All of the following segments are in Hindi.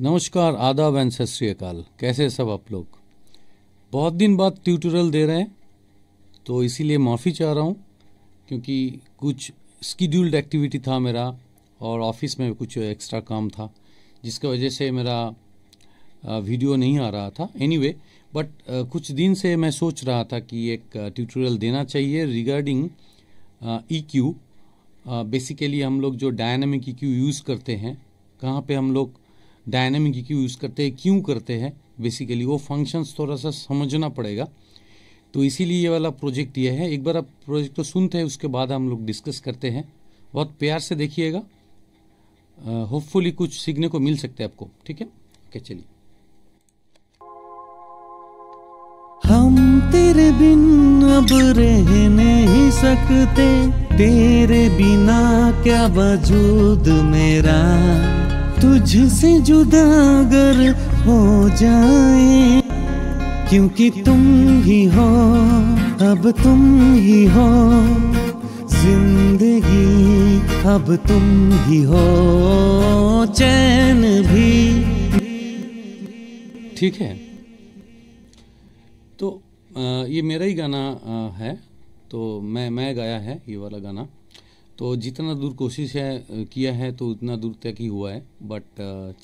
नमस्कार आदाब एंड सत श्रीकाल कैसे सब आप लोग बहुत दिन बाद ट्यूटोरियल दे रहे हैं तो इसीलिए माफ़ी चाह रहा हूँ क्योंकि कुछ स्कीड्यूल्ड एक्टिविटी था मेरा और ऑफिस में कुछ एक्स्ट्रा काम था जिसके वजह से मेरा वीडियो नहीं आ रहा था एनीवे anyway, बट कुछ दिन से मैं सोच रहा था कि एक ट्यूटोरियल देना चाहिए रिगार्डिंग ई क्यू बेसिकली हम लोग जो डायनामिक ई क्यू यूज़ करते हैं कहाँ पे हम लोग डायनेमिक क्यों यूज़ करते हैं क्यों करते हैं बेसिकली वो फंक्शंस थोड़ा सा समझना पड़ेगा तो इसीलिए ये वाला प्रोजेक्ट ये है एक बार आप प्रोजेक्ट को सुनते हैं उसके बाद हम लोग डिस्कस करते हैं बहुत प्यार से देखिएगा होपफुली uh, कुछ सीखने को मिल सकते हैं आपको ठीक है ओके चलिए हम तेरे बिन अब रह नहीं सकते तेरे बिना क्या वजूद मेरा तुझसे जुदा अगर हो जाए क्योंकि तुम ही हो अब तुम ही हो जिंदगी अब तुम ही हो चैन भी ठीक है तो आ, ये मेरा ही गाना आ, है तो मैं मैं गाया है ये वाला गाना तो जितना दूर कोशिश है किया है तो उतना दूर तक ही हुआ है बट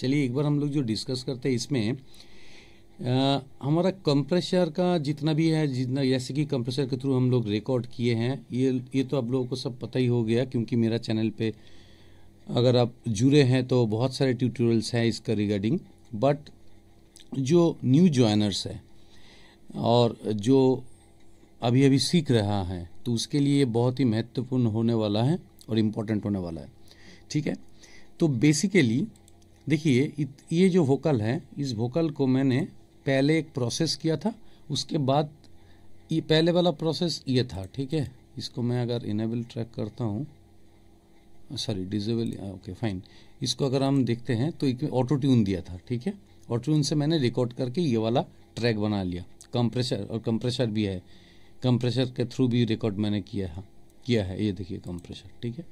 चलिए एक बार हम लोग जो डिस्कस करते हैं इसमें आ, हमारा कंप्रेसर का जितना भी है जितना जैसे कि कंप्रेसर के थ्रू हम लोग रिकॉर्ड किए हैं ये ये तो आप लोगों को सब पता ही हो गया क्योंकि मेरा चैनल पे अगर आप जुड़े हैं तो बहुत सारे ट्यूटोरियल्स हैं इसका रिगार्डिंग बट जो न्यू ज्वाइनर्स है और जो अभी अभी सीख रहा है तो उसके लिए बहुत ही महत्वपूर्ण होने वाला है और इम्पोर्टेंट होने वाला है ठीक है तो बेसिकली देखिए ये जो वोकल है इस वोकल को मैंने पहले एक प्रोसेस किया था उसके बाद ये पहले वाला प्रोसेस ये था ठीक है इसको मैं अगर इनेबल ट्रैक करता हूँ सॉरी डिजेबल ओके फाइन इसको अगर हम देखते हैं तो एक ऑटो ट्यून दिया था ठीक है ऑटो ट्यून से मैंने रिकॉर्ड करके ये वाला ट्रैक बना लिया कंप्रेशर और कंप्रेशर भी है कंप्रेशर के थ्रू भी रिकॉर्ड मैंने किया है किया है ये देखिए कंप्रेशर ठीक है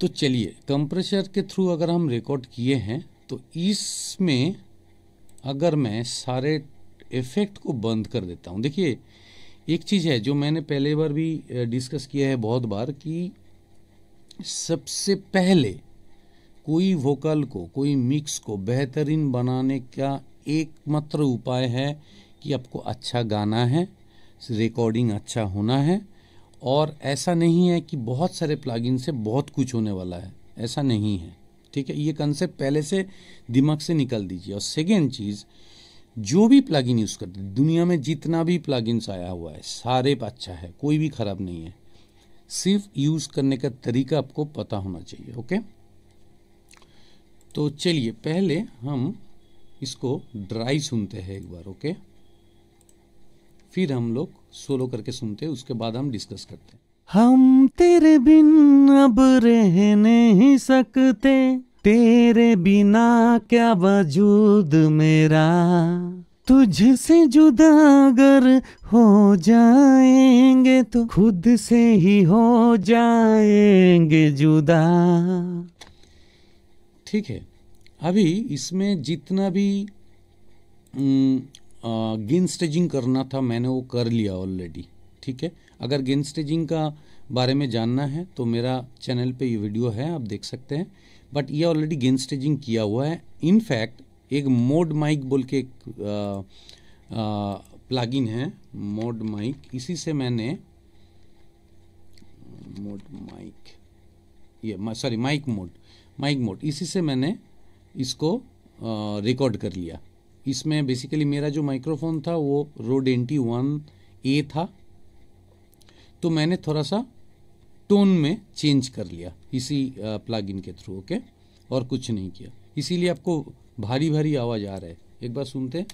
तो चलिए कंप्रेशर के थ्रू अगर हम रिकॉर्ड किए हैं तो इसमें अगर मैं सारे इफेक्ट को बंद कर देता हूँ देखिए एक चीज़ है जो मैंने पहले बार भी डिस्कस किया है बहुत बार कि सबसे पहले कोई वोकल को कोई मिक्स को बेहतरीन बनाने का एकमात्र उपाय है कि आपको अच्छा गाना है रिकॉर्डिंग अच्छा होना है और ऐसा नहीं है कि बहुत सारे प्लागिन से बहुत कुछ होने वाला है ऐसा नहीं है ठीक है ये कंसेप्ट पहले से दिमाग से निकल दीजिए और सेकेंड चीज़ जो भी प्लागिन यूज़ करते दुनिया में जितना भी प्लागिन्स आया हुआ है सारे अच्छा है कोई भी ख़राब नहीं है सिर्फ यूज़ करने का तरीका आपको पता होना चाहिए ओके तो चलिए पहले हम इसको ड्राई सुनते हैं एक बार ओके फिर हम लोग सोलो करके सुनते हैं उसके बाद हम डिस्कस करते हैं हम तेरे बिन अब रह नहीं सकते तेरे बिना क्या वजूद मेरा तुझसे जुदा अगर हो जाएंगे तो खुद से ही हो जाएंगे जुदा ठीक है अभी इसमें जितना भी न, गेंद स्टेजिंग करना था मैंने वो कर लिया ऑलरेडी ठीक है अगर गेंद स्टेजिंग का बारे में जानना है तो मेरा चैनल पे ये वीडियो है आप देख सकते हैं बट ये ऑलरेडी गेंद स्टेजिंग किया हुआ है इनफैक्ट एक मोड माइक बोल के एक प्लगइन है मोड माइक इसी से मैंने मोड माइक ये sorry mic mode mic mode इसी से मैंने इसको रिकॉर्ड कर लिया इसमें बेसिकली मेरा जो माइक्रोफोन था वो रोड एंटी वन ए था तो मैंने थोड़ा सा टोन में चेंज कर लिया इसी प्लगइन के थ्रू ओके और कुछ नहीं किया इसीलिए आपको भारी भारी आवाज आ रहा है एक बार सुनते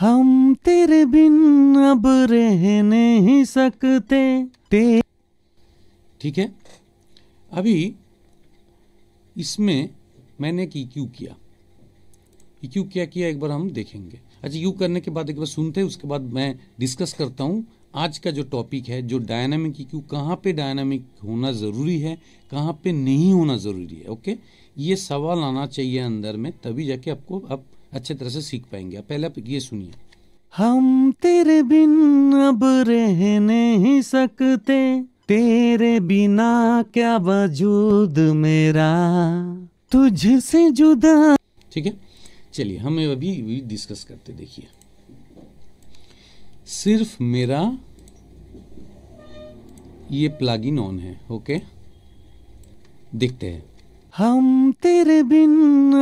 हम तेरे बिन अब रह नहीं सकते ते ठीक है अभी इसमें मैंने की क्यों e किया कि क्यों क्या किया एक बार हम देखेंगे अच्छा यू करने के बाद एक बार सुनते हैं उसके बाद मैं डिस्कस करता हूँ आज का जो टॉपिक है जो डायनामिक क्यों कहाँ पे डायनामिक होना ज़रूरी है कहाँ पे नहीं होना ज़रूरी है ओके ये सवाल आना चाहिए अंदर में तभी जाके आपको आप अच्छे तरह से सीख पाएंगे आप पहले आप ये सुनिए हम तेरे बिन अब रह नहीं सकते तेरे बिना क्या वजूद मेरा तुझसे जुदा ठीक है चलिए हम अभी भी डिस्कस करते देखिए सिर्फ मेरा ये प्लगइन ऑन है ओके देखते हैं हम तेरे बिन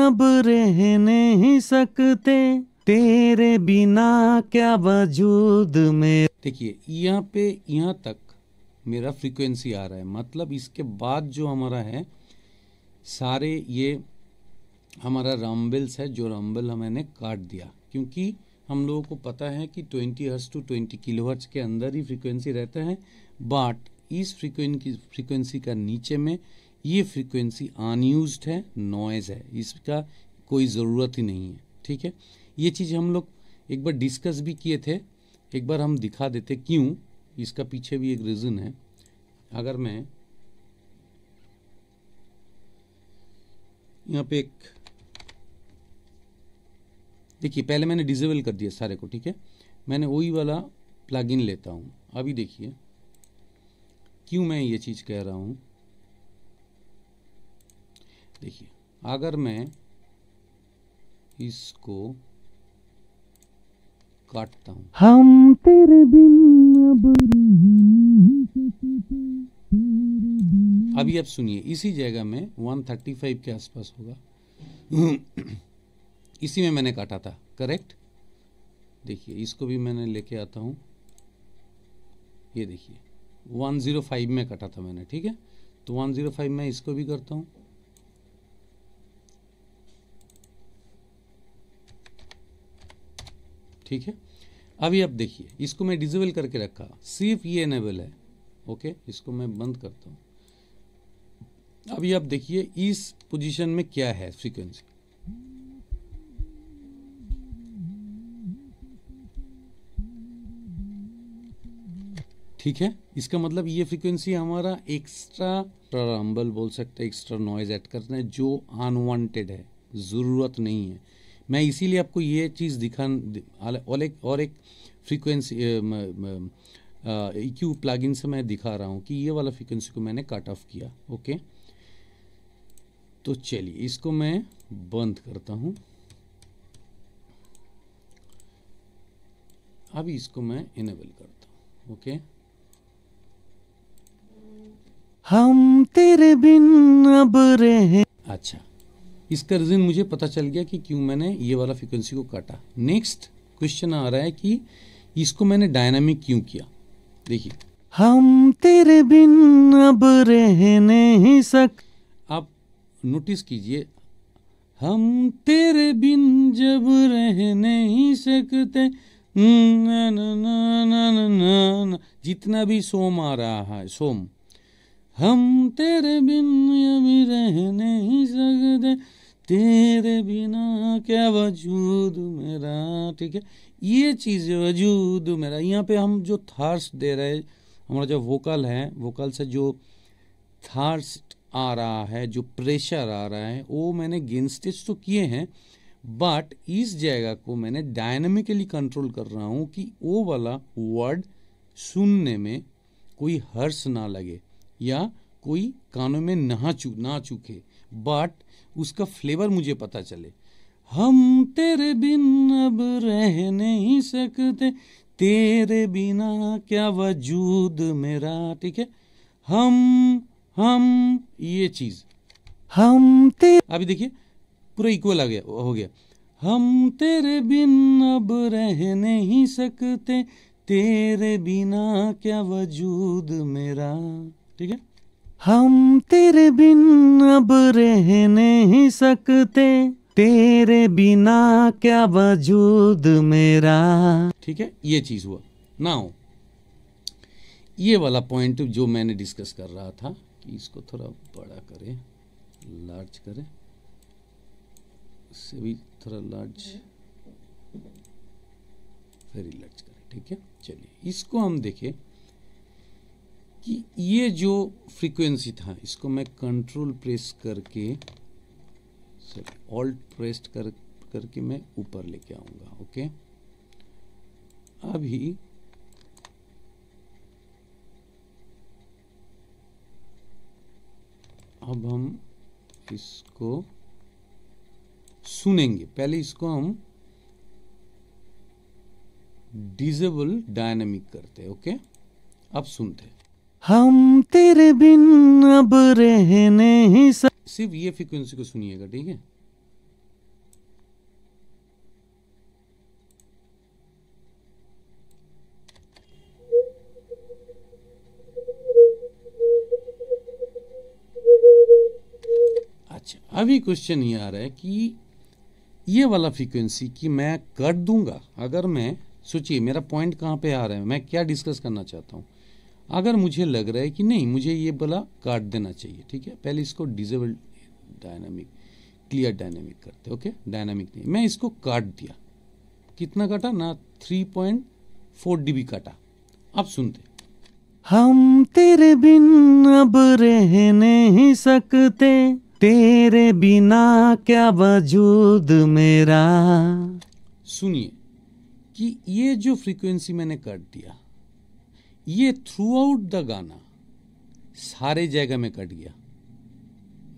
अब रह नहीं सकते तेरे बिना क्या वजूद में देखिए यहाँ पे यहाँ तक मेरा फ्रीक्वेंसी आ रहा है मतलब इसके बाद जो हमारा है सारे ये हमारा रम्बल्स है जो रम्बल हमने काट दिया क्योंकि हम लोगों को पता है कि 20 हर्ट्ज टू 20 किलोहर्ट्स के अंदर ही फ्रीक्वेंसी रहता है बट इस फ्रीक्वेंसी फ्रीक्वेंसी का नीचे में ये फ्रीक्वेंसी अनयूज है नॉइज है इसका कोई ज़रूरत ही नहीं है ठीक है ये चीज़ हम लोग एक बार डिस्कस भी किए थे एक बार हम दिखा देते क्यों इसका पीछे भी एक रीज़न है अगर मैं यहाँ पे एक देखिए पहले मैंने डिजेबल कर दिया सारे को ठीक है मैंने वही वाला प्लगइन लेता हूँ अभी देखिए क्यों मैं ये चीज़ कह रहा हूँ देखिए अगर मैं इसको काटता हूँ हम तेरे बिन अब अभी आप सुनिए इसी जगह में 135 के आसपास होगा इसी में मैंने काटा था करेक्ट देखिए इसको भी मैंने लेके आता हूँ ये देखिए 105 में काटा था मैंने ठीक है तो 105 में इसको भी करता हूँ ठीक है अभी आप देखिए इसको मैं डिजेबल करके रखा सिर्फ ये एनेबल है ओके इसको मैं बंद करता हूँ अभी आप देखिए इस पोजीशन में क्या है फ्रीक्वेंसी ठीक है इसका मतलब ये फ्रिक्वेंसी हमारा एक्स्ट्रा रम्बल बोल सकते हैं एक्स्ट्रा नॉइज ऐड करते हैं जो अनवांटेड है ज़रूरत नहीं है मैं इसीलिए आपको ये चीज़ दिखा और एक और एक फ्रीक्वेंसी क्यू प्लगइन से मैं दिखा रहा हूँ कि ये वाला फ्रीक्वेंसी को मैंने कट ऑफ किया ओके तो चलिए इसको मैं बंद करता हूँ अभी इसको मैं इनेबल करता हूँ ओके हम तेरे बिन अब रहे अच्छा इसका रीज़न मुझे पता चल गया कि क्यों मैंने ये वाला फ्रिक्वेंसी को काटा नेक्स्ट क्वेश्चन आ रहा है कि इसको मैंने डायनामिक क्यों किया देखिए हम तेरे बिन अब रह नहीं सक आप नोटिस कीजिए हम तेरे बिन जब रह नहीं सकते ना ना ना ना ना ना जितना भी सोम आ रहा है सोम हम तेरे बिन अभी रह नहीं सकते तेरे बिना क्या वजूद मेरा ठीक है ये चीज़ वजूद मेरा यहाँ पे हम जो थार्स दे रहे हमारा जो वोकल है वोकल से जो थार्स आ रहा है जो प्रेशर आ रहा है वो मैंने गेन स्टेज तो किए हैं बट इस जगह को मैंने डायनेमिकली कंट्रोल कर रहा हूँ कि वो वाला वर्ड सुनने में कोई हर्ष ना लगे या कोई कानों में नहा चू ना चूके बट उसका फ्लेवर मुझे पता चले हम तेरे बिन अब रह नहीं सकते तेरे बिना क्या वजूद मेरा ठीक है हम हम ये चीज हम ते अभी देखिए पूरा इक्वल आ गया हो गया हम तेरे बिन अब रह नहीं सकते तेरे बिना क्या वजूद मेरा ठीक है हम तेरे बिन अब रह नहीं सकते तेरे बिना क्या वजूद मेरा ठीक है ये चीज हुआ ना हो ये वाला पॉइंट जो मैंने डिस्कस कर रहा था कि इसको थोड़ा बड़ा करें लार्ज करें इससे भी थोड़ा लार्ज वेरी लार्ज करें ठीक है चलिए इसको हम देखें कि ये जो फ्रीक्वेंसी था इसको मैं कंट्रोल प्रेस करके सॉरी ऑल्ट प्रेस कर करके मैं ऊपर लेके आऊंगा ओके अभी अब हम इसको सुनेंगे पहले इसको हम डिजेबल डायनामिक करते हैं ओके अब सुनते हैं हम तेरे बिन अब रहने ही स... सिर्फ ये फ्रिक्वेंसी को सुनिएगा ठीक है अच्छा अभी क्वेश्चन ये आ रहा है कि ये वाला फ्रीक्वेंसी कि मैं कट दूंगा अगर मैं सोचिए मेरा पॉइंट कहाँ पे आ रहा है मैं क्या डिस्कस करना चाहता हूँ अगर मुझे लग रहा है कि नहीं मुझे ये बला काट देना चाहिए ठीक है पहले इसको डिजेबल डायनामिक क्लियर डायनामिक करते ओके डायनामिक नहीं मैं इसको काट दिया कितना काटा ना थ्री पॉइंट फोर डी काटा आप सुनते हम तेरे बिन अब रह नहीं सकते तेरे बिना क्या वजूद मेरा सुनिए कि ये जो फ्रीक्वेंसी मैंने काट दिया ये थ्रू आउट द गाना सारे जगह में कट गया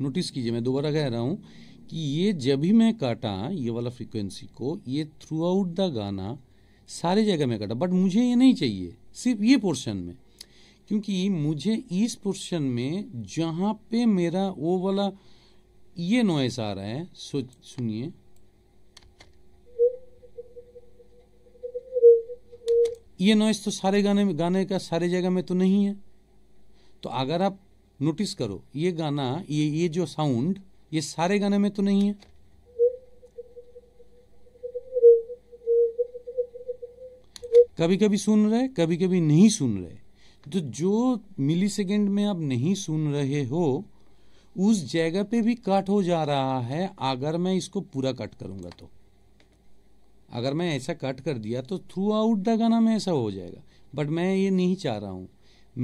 नोटिस कीजिए मैं दोबारा कह रहा हूं कि ये जब भी मैं काटा ये वाला फ्रिक्वेंसी को ये थ्रू आउट द गाना सारे जगह में काटा बट मुझे ये नहीं चाहिए सिर्फ ये पोर्शन में क्योंकि मुझे इस पोर्शन में जहां पे मेरा वो वाला ये नॉइस आ रहा है सोच सुनिए ये नॉइस तो सारे गाने में गाने का सारे जगह में तो नहीं है तो अगर आप नोटिस करो ये गाना ये ये जो साउंड ये सारे गाने में तो नहीं है कभी कभी सुन रहे कभी कभी नहीं सुन रहे तो जो मिली सेकेंड में आप नहीं सुन रहे हो उस जगह पे भी कट हो जा रहा है अगर मैं इसको पूरा कट करूंगा तो अगर मैं ऐसा कट कर दिया तो थ्रू आउट द गाना में ऐसा हो जाएगा बट मैं ये नहीं चाह रहा हूँ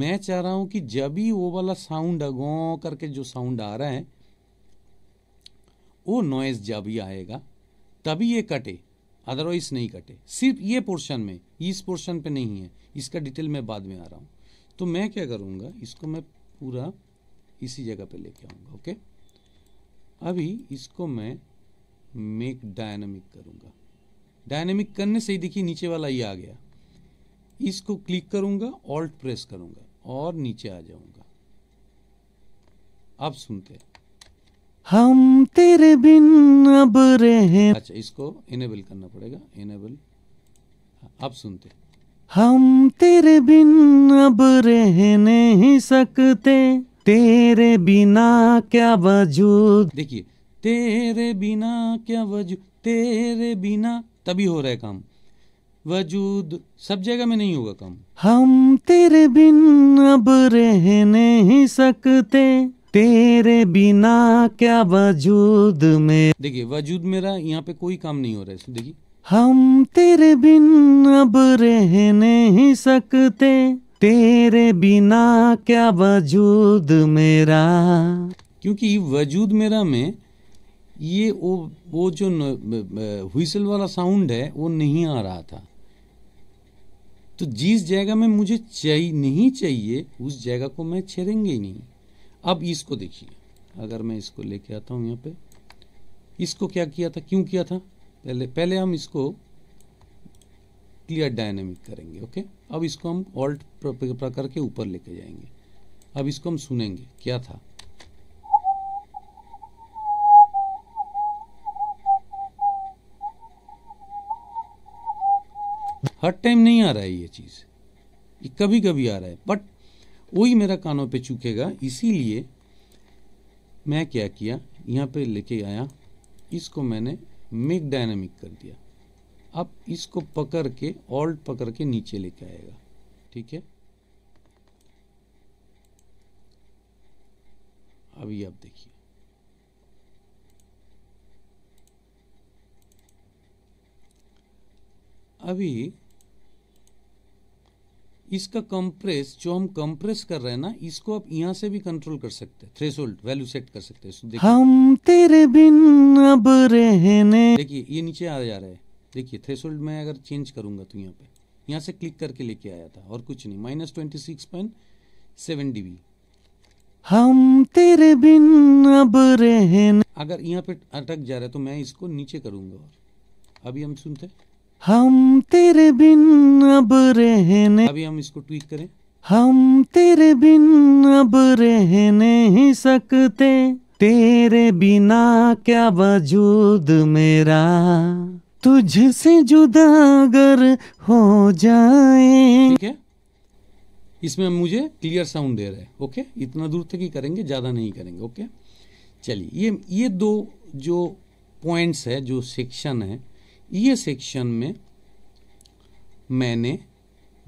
मैं चाह रहा हूँ कि जब भी वो वाला साउंड अगो करके जो साउंड आ रहा है वो नॉइज जब ही आएगा तभी ये कटे अदरवाइज नहीं कटे सिर्फ ये पोर्शन में इस पोर्शन पे नहीं है इसका डिटेल मैं बाद में आ रहा हूँ तो मैं क्या करूँगा इसको मैं पूरा इसी जगह पे लेके आऊँगा ओके अभी इसको मैं मेक डायनामिक करूँगा डायनेमिक करने से ही देखिए नीचे वाला ये आ गया इसको क्लिक करूंगा ऑल्ट प्रेस करूंगा और नीचे आ जाऊंगा अब सुनते हैं हम तेरे बिन अब रहे अच्छा इसको इनेबल करना पड़ेगा इनेबल अब सुनते हम तेरे बिन अब रह नहीं सकते तेरे बिना क्या वजूद देखिए तेरे बिना क्या वजूद तेरे बिना तभी हो रहा है काम वजूद सब जगह में नहीं होगा काम हम तेरे बिन अब रह नहीं सकते तेरे बिना क्या वजूद में देखिए वजूद मेरा यहाँ पे कोई काम नहीं हो रहा है देखिए हम तेरे बिन अब रह नहीं सकते तेरे बिना क्या वजूद मेरा क्योंकि वजूद मेरा में ये वो वो जो हुईसल वाला साउंड है वो नहीं आ रहा था तो जिस जगह में मुझे चाहिए नहीं चाहिए उस जगह को मैं छेड़ेंगे ही नहीं अब इसको देखिए अगर मैं इसको लेके आता हूँ यहाँ पे इसको क्या किया था क्यों किया था पहले पहले हम इसको क्लियर डायनेमिक करेंगे ओके अब इसको हम ऑल्ट प्रकार के ऊपर लेके जाएंगे अब इसको हम सुनेंगे क्या था हर टाइम नहीं आ रहा है ये चीज़ ये कभी कभी आ रहा है बट वही मेरा कानों पे चूकेगा इसीलिए मैं क्या किया यहाँ पे लेके आया इसको मैंने मेक डायनामिक कर दिया अब इसको पकड़ के ऑल्ट पकड़ के नीचे लेके आएगा ठीक है अभी आप देखिए अभी इसका कंप्रेस जो हम कंप्रेस कर रहे हैं ना इसको आप यहाँ से भी कंट्रोल कर सकते हैं होल्ड वैल्यू सेट कर सकते हैं हम तेरे बिन अब रहने देखिए ये नीचे आ जा रहा है देखिए होल्ड में अगर चेंज करूंगा तो यहाँ पे यहाँ से क्लिक करके लेके आया था और कुछ नहीं minus twenty six point seven dB हम तेरे बिन अब रहने अगर यहाँ पे अटक जा रहा है तो मैं इसको नीचे करूंगा अभी हम सुनते हैं हम तेरे बिन अब रहने अभी हम इसको ट्वीट करें हम तेरे बिन अब रह नहीं सकते तेरे बिना क्या वजूद मेरा तुझसे जुदा अगर हो जाए ठीक है इसमें मुझे क्लियर साउंड दे रहे हैं ओके इतना दूर तक ही करेंगे ज़्यादा नहीं करेंगे ओके चलिए ये ये दो जो पॉइंट्स है जो सेक्शन है ये सेक्शन में मैंने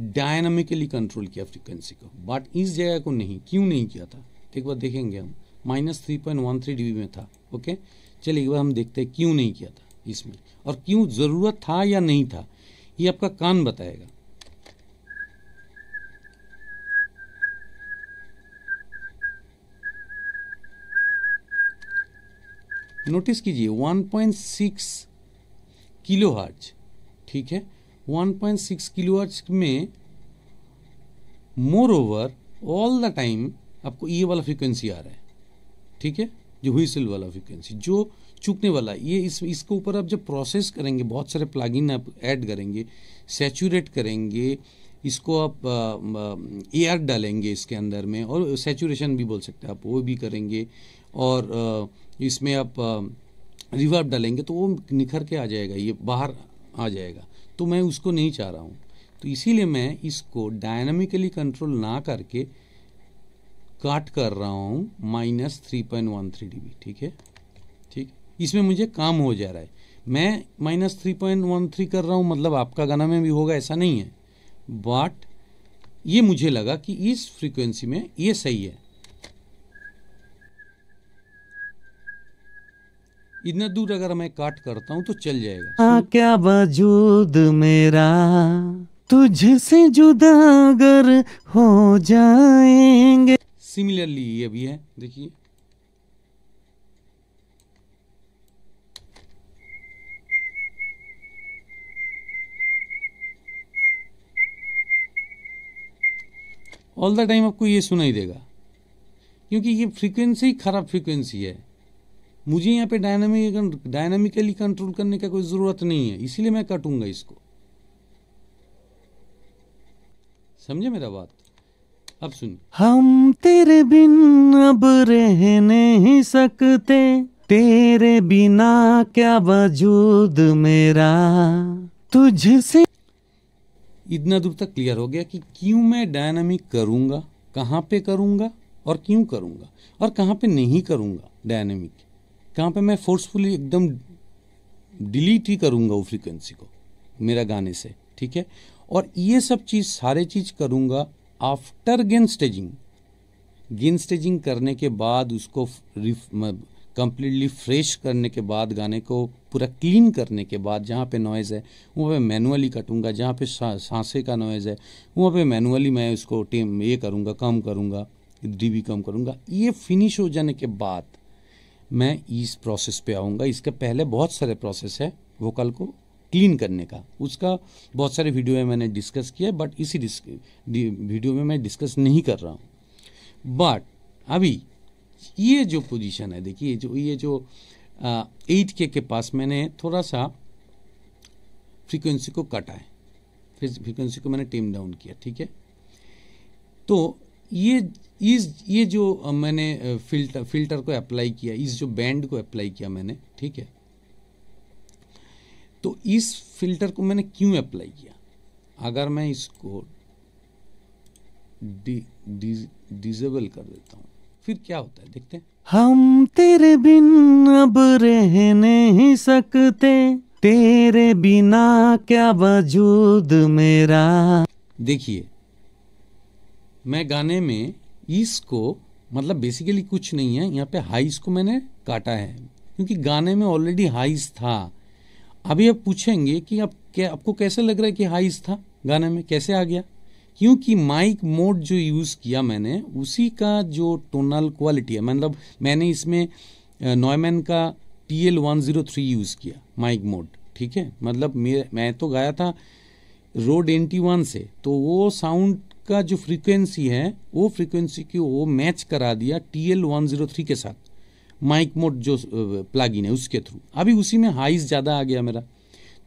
डायनामिकली कंट्रोल किया फ्रीक्वेंसी को बट इस जगह को नहीं क्यों नहीं किया था एक बार देखेंगे हम minus three point one three D में था ओके चलिए एक बार हम देखते हैं क्यों नहीं किया था इसमें और क्यों ज़रूरत था या नहीं था ये आपका कान बताएगा नोटिस कीजिए 1.6 किलो हर्ज ठीक है 1.6 किलो हर्ज में moreover all the time आपको ये वाला फ्रिक्वेंसी आ रहा है ठीक है जो हुईसेल वाला फ्रिक्वेंसी जो चुकने वाला ये इस इसके ऊपर आप जब प्रोसेस करेंगे बहुत सारे प्लागिन आप ऐड करेंगे सेचूरेट करेंगे इसको आप एयर डालेंगे इसके अंदर में और सेचुरेशन भी बोल सकते हैं आप वो भी करेंगे और आ, इसमें आप आ, रिवर्ब डालेंगे तो वो निखर के आ जाएगा ये बाहर आ जाएगा तो मैं उसको नहीं चाह रहा हूँ तो इसीलिए मैं इसको डायनामिकली कंट्रोल ना करके काट कर रहा हूँ minus three point one three D ठीक है ठीक इसमें मुझे काम हो जा रहा है मैं minus three point one three कर रहा हूँ मतलब आपका गाना में भी होगा ऐसा नहीं है बट ये मुझे लगा कि इस फ्रीक्वेंसी में ये सही है इतना दूर अगर मैं काट करता हूँ तो चल जाएगा आ, क्या वजूद मेरा तुझसे जुदा अगर हो जाएंगे सिमिलरली ये भी है देखिए ऑल द टाइम आपको ये सुनाई देगा क्योंकि ये फ्रीक्वेंसी खराब फ्रीक्वेंसी है मुझे यहाँ पे डायनामिक डायनामिकली कंट्रोल करने का कोई ज़रूरत नहीं है इसीलिए मैं कटूंगा इसको समझे मेरा बात अब सुनिए हम तेरे बिन अब रह नहीं सकते तेरे बिना क्या वजूद मेरा तुझसे इतना दूर तक क्लियर हो गया कि क्यों मैं डायनामिक करूंगा कहाँ पे करूंगा और क्यों करूंगा और कहाँ पे नहीं करूंगा डायनामिक जहाँ पे मैं फोर्सफुली एकदम डिलीट ही करूँगा वो फ्रीक्वेंसी को मेरा गाने से ठीक है और ये सब चीज़ सारे चीज़ करूँगा after gain staging gain staging करने के बाद उसको कम्प्लीटली फ्रेश करने के बाद गाने को पूरा क्लीन करने के बाद जहाँ पे नॉइज़ है वहाँ पे मैनुअली कटूँगा जहाँ पे सांसे का नॉइज़ है वहाँ पे मैनुअली मैं उसको टेम ये करूँगा कम करूँगा डीबी कम करूँगा ये फिनिश हो जाने के बाद मैं इस प्रोसेस पे आऊँगा इसके पहले बहुत सारे प्रोसेस है वोकल को क्लीन करने का उसका बहुत सारे वीडियो में मैंने डिस्कस किया बट इसी वीडियो में मैं डिस्कस नहीं कर रहा हूँ बट अभी ये जो पोजीशन है देखिए जो ये जो एट के के पास मैंने थोड़ा सा फ्रीक्वेंसी को कटा है फिर फ्रीक्वेंसी को मैंने टेम डाउन किया ठीक है तो ये इस ये जो मैंने फिल्टर फिल्टर को अप्लाई किया इस जो बैंड को अप्लाई किया मैंने ठीक है तो इस फिल्टर को मैंने क्यों अप्लाई किया अगर मैं इसको डिजेबल दि, डिजेबल कर देता हूँ फिर क्या होता है देखते हैं हम तेरे बिन अब रह नहीं सकते तेरे बिना क्या वजूद मेरा देखिए मैं गाने में ईस को मतलब बेसिकली कुछ नहीं है यहाँ पे हाइस को मैंने काटा है क्योंकि गाने में ऑलरेडी हाइस था अभी आप पूछेंगे कि अब क्या आपको कैसे लग रहा है कि हाइस था गाने में कैसे आ गया क्योंकि माइक मोड जो यूज़ किया मैंने उसी का जो टोनल क्वालिटी है मतलब मैंने इसमें नॉयमैन का T L one zero three use किया माइक मोड ठीक है मतलब मैं तो गाया था रोड एंटी वन से तो वो साउंड का जो फ्रीक्वेंसी है वो फ्रीक्वेंसी की वो मैच करा दिया T L one zero three के साथ माइक मोड जो प्लागिन है उसके थ्रू अभी उसी में हाइस ज़्यादा आ गया मेरा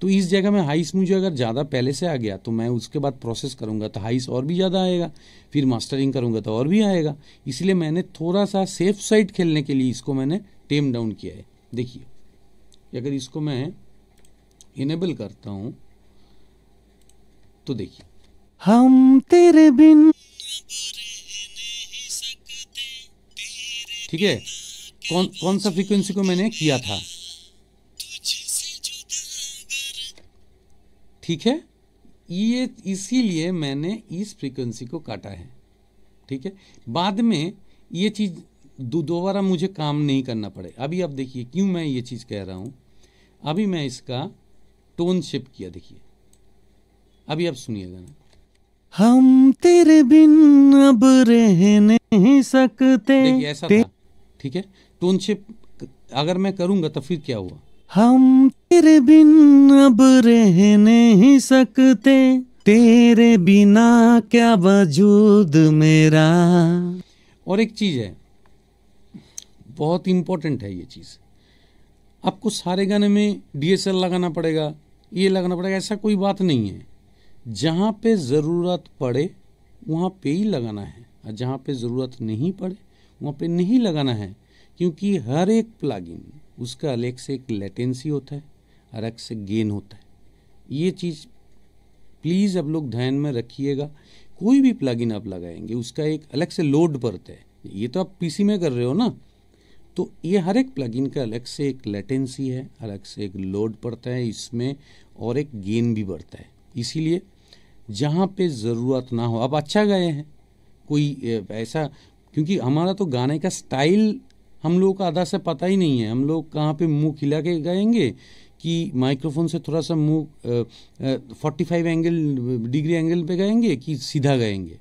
तो इस जगह में हाइस मुझे अगर ज़्यादा पहले से आ गया तो मैं उसके बाद प्रोसेस करूँगा तो हाइस और भी ज़्यादा आएगा फिर मास्टरिंग करूँगा तो और भी आएगा इसलिए मैंने थोड़ा सा सेफ साइड खेलने के लिए इसको मैंने टेम डाउन किया है देखिए अगर इसको मैं इनेबल करता हूँ तो देखिए हम तेरे बिन ठीक है कौन कौन सा फ्रीक्वेंसी को मैंने किया था ठीक है ये इसीलिए मैंने इस फ्रीक्वेंसी को काटा है ठीक है बाद में ये चीज़ दो दोबारा मुझे काम नहीं करना पड़े अभी आप देखिए क्यों मैं ये चीज़ कह रहा हूं अभी मैं इसका टोन शिफ्ट किया देखिए अभी आप सुनिएगा ना हम तेरे बिन अब रह नहीं सकते ऐसा ठीक है तो उनसे अगर मैं करूंगा तो फिर क्या हुआ हम तेरे बिन अब रह नहीं सकते तेरे बिना क्या वजूद मेरा और एक चीज़ है बहुत इंपॉर्टेंट है ये चीज़ आपको सारे गाने में डीएसएल लगाना पड़ेगा ये लगाना पड़ेगा ऐसा कोई बात नहीं है जहाँ पे ज़रूरत पड़े वहाँ पे ही लगाना है और जहाँ पे ज़रूरत नहीं पड़े वहाँ पे नहीं लगाना है क्योंकि हर एक प्लागिन उसका अलग से एक लेटेंसी होता है अलग से गेन होता है ये चीज़ प्लीज़ आप लोग ध्यान में रखिएगा कोई भी प्लगइन आप लगाएंगे उसका एक अलग से लोड पड़ता है ये तो आप पीसी में कर रहे हो ना तो ये हर एक प्लगइन का अलग से एक लेटेंसी है अलग से एक लोड पड़ता है इसमें और एक गेन भी बढ़ता है इसीलिए जहाँ पे ज़रूरत ना हो अब अच्छा गए हैं कोई ऐसा क्योंकि हमारा तो गाने का स्टाइल हम लोगों का आधा से पता ही नहीं है हम लोग कहाँ पे मुंह खिला के गाएंगे कि माइक्रोफोन से थोड़ा सा मुंह forty five angle degree angle पे गाएंगे कि सीधा गाएंगे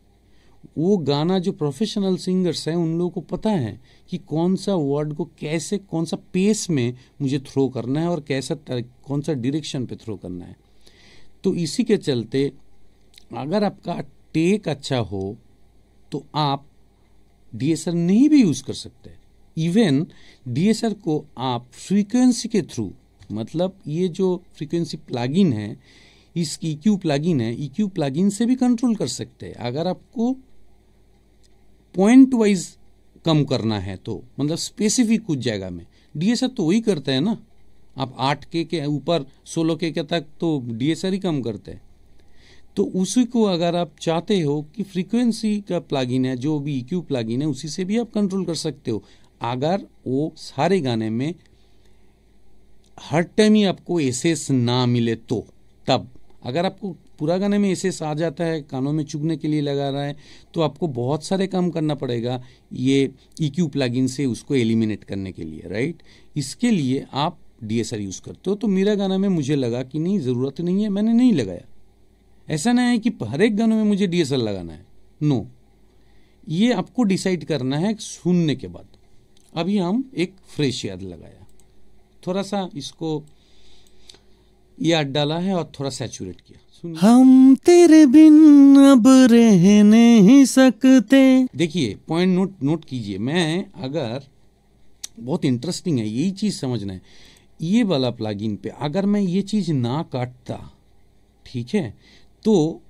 वो गाना जो प्रोफेशनल सिंगर्स हैं उन लोगों को पता है कि कौन सा वर्ड को कैसे कौन सा पेस में मुझे थ्रो करना है और कैसा कौन सा डिरेक्शन पे थ्रो करना है तो इसी के चलते अगर आपका टेक अच्छा हो तो आप डी नहीं भी यूज़ कर सकते इवन डी को आप फ्रीक्वेंसी के थ्रू मतलब ये जो फ्रीक्वेंसी प्लागिन है इसकी इक्यू e प्लागिन है ई क्यू प्लागिन से भी कंट्रोल कर सकते हैं अगर आपको पॉइंट वाइज कम करना है तो मतलब स्पेसिफिक कुछ जगह में डी तो वही करते हैं ना आप आठ के के ऊपर सोलह के के तक तो डी ही कम करते हैं तो उसी को अगर आप चाहते हो कि फ्रीक्वेंसी का प्लागिन है जो भी क्यू e प्लागिन है उसी से भी आप कंट्रोल कर सकते हो अगर वो सारे गाने में हर टाइम ही आपको एसेस ना मिले तो तब अगर आपको पूरा गाने में एसेस आ जाता है कानों में चुभने के लिए लगा रहा है तो आपको बहुत सारे काम करना पड़ेगा ये ई क्यू प्लागिन से उसको एलिमिनेट करने के लिए राइट इसके लिए आप डी यूज़ करते हो तो मेरा गाना में मुझे लगा कि नहीं ज़रूरत नहीं है मैंने नहीं लगाया ऐसा ना है कि हर एक गानों में मुझे डीएसएल लगाना है नो ये आपको डिसाइड करना है सुनने के बाद अभी हम एक फ्रेश याद लगाया थोड़ा सा इसको याद डाला है और थोड़ा सेचुरेट किया हम तेरे बिन अब रह नहीं सकते देखिए पॉइंट नोट नोट कीजिए मैं अगर बहुत इंटरेस्टिंग है यही चीज समझना है ये वाला प्लगइन पे अगर मैं ये चीज ना काटता ठीक है तो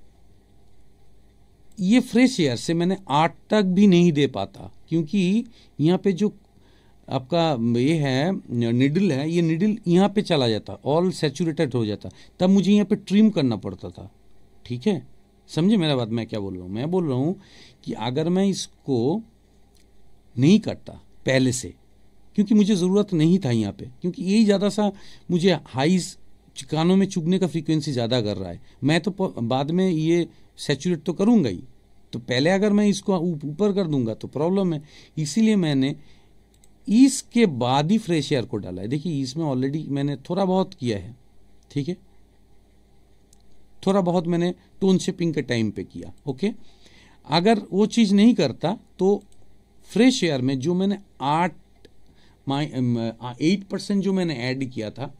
ये फ्रेश एयर से मैंने आठ तक भी नहीं दे पाता क्योंकि यहाँ पे जो आपका ये है निडल है ये निडल यहाँ पे चला जाता ऑल सेचूरेटेड हो जाता तब मुझे यहाँ पे ट्रिम करना पड़ता था ठीक है समझे मेरा बात मैं क्या बोल रहा हूँ मैं बोल रहा हूँ कि अगर मैं इसको नहीं करता पहले से क्योंकि मुझे ज़रूरत नहीं था यहाँ पे क्योंकि यही ज़्यादा सा मुझे हाई कानों में चुगने का फ्रीक्वेंसी ज़्यादा कर रहा है मैं तो बाद में ये सेचुरेट तो करूँगा ही तो पहले अगर मैं इसको ऊपर कर दूंगा तो प्रॉब्लम है इसीलिए मैंने इसके बाद ही फ्रेश एयर को डाला है देखिए इसमें ऑलरेडी मैंने थोड़ा बहुत किया है ठीक है थोड़ा बहुत मैंने टोन शेपिंग के टाइम पे किया ओके अगर वो चीज़ नहीं करता तो फ्रेश एयर में जो मैंने आठ एट परसेंट um, जो मैंने ऐड किया था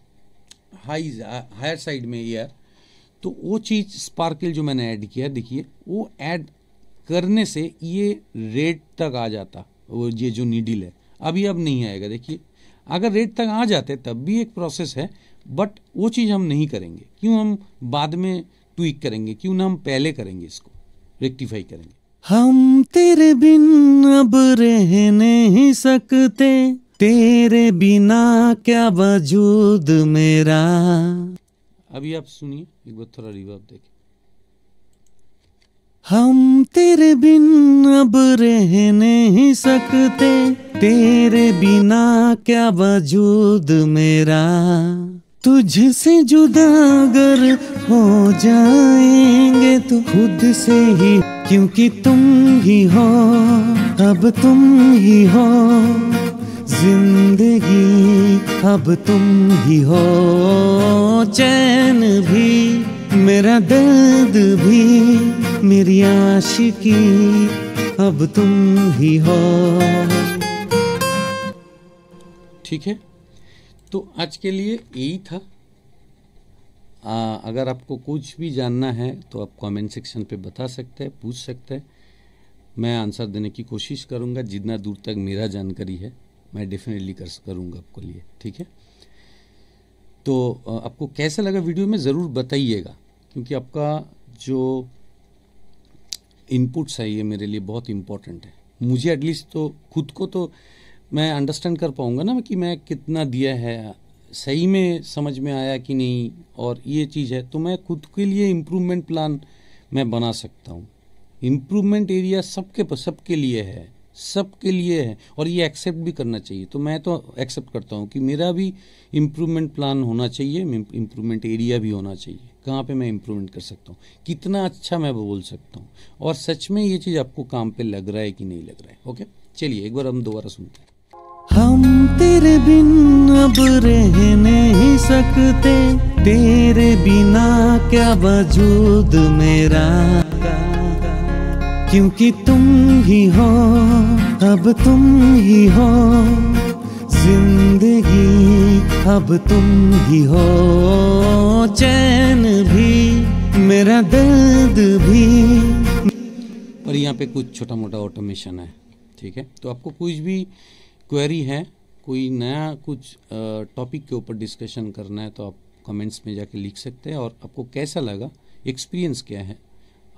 हाई हायर साइड में एयर तो वो चीज़ स्पार्कल जो मैंने ऐड किया देखिए वो ऐड करने से ये रेड तक आ जाता वो ये जो नीडिल है अभी अब नहीं आएगा देखिए अगर रेड तक आ जाते तब भी एक प्रोसेस है बट वो चीज़ हम नहीं करेंगे क्यों हम बाद में ट्वीक करेंगे क्यों ना हम पहले करेंगे इसको रेक्टिफाई करेंगे हम तेरे बिन अब रह नहीं सकते तेरे बिना क्या वजूद मेरा अभी आप सुनिए एक बार थोड़ा रिवर्ब देखें हम तेरे बिन अब रह नहीं सकते तेरे बिना क्या वजूद मेरा तुझसे जुदा अगर हो जाएंगे तो खुद से ही क्योंकि तुम ही हो अब तुम ही हो जिंदगी अब तुम ही हो चैन भी मेरा दर्द भी मेरी आशिकी अब तुम ही हो ठीक है तो आज के लिए यही था आ, अगर आपको कुछ भी जानना है तो आप कमेंट सेक्शन पे बता सकते हैं पूछ सकते हैं मैं आंसर देने की कोशिश करूंगा जितना दूर तक मेरा जानकारी है मैं डेफिनेटली कर करूँगा आपको लिए ठीक है तो आपको कैसा लगा वीडियो में ज़रूर बताइएगा क्योंकि आपका जो इनपुट्स है ये मेरे लिए बहुत इम्पोर्टेंट है मुझे एटलीस्ट तो खुद को तो मैं अंडरस्टैंड कर पाऊँगा ना कि मैं कितना दिया है सही में समझ में आया कि नहीं और ये चीज़ है तो मैं खुद के लिए इम्प्रूवमेंट प्लान मैं बना सकता हूँ इम्प्रूवमेंट एरिया सबके सबके लिए है सबके लिए है और ये एक्सेप्ट भी करना चाहिए तो मैं तो एक्सेप्ट करता हूँ कि मेरा भी इम्प्रूवमेंट प्लान होना चाहिए इम्प्रूवमेंट एरिया भी होना चाहिए कहाँ पे मैं इम्प्रूवमेंट कर सकता हूँ कितना अच्छा मैं बोल सकता हूँ और सच में ये चीज़ आपको काम पे लग रहा है कि नहीं लग रहा है ओके चलिए एक बार हम दोबारा सुनते हैं हम तेरे बिन अब रह नहीं सकते तेरे बिना क्या वजूद मेरा क्योंकि तुम ही हो अब तुम ही हो जिंदगी अब तुम ही हो चैन भी मेरा दर्द भी और यहाँ पे कुछ छोटा मोटा ऑटोमेशन है ठीक है तो आपको कुछ भी क्वेरी है कोई नया कुछ टॉपिक के ऊपर डिस्कशन करना है तो आप कमेंट्स में जाके लिख सकते हैं और आपको कैसा लगा एक्सपीरियंस क्या है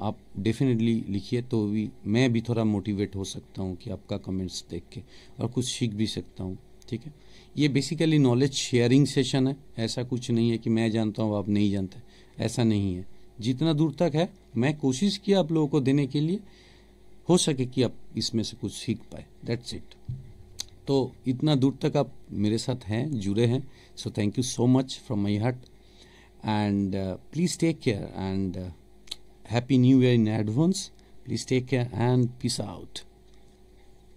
आप डेफिनेटली लिखिए तो भी मैं भी थोड़ा मोटिवेट हो सकता हूँ कि आपका कमेंट्स देख के और कुछ सीख भी सकता हूँ ठीक है ये बेसिकली नॉलेज शेयरिंग सेशन है ऐसा कुछ नहीं है कि मैं जानता हूँ आप नहीं जानते ऐसा नहीं है जितना दूर तक है मैं कोशिश किया आप लोगों को देने के लिए हो सके कि आप इसमें से कुछ सीख पाए दैट्स इट तो इतना दूर तक आप मेरे साथ हैं जुड़े हैं so thank you so much from my heart and please take care and happy new year in advance please take care and peace out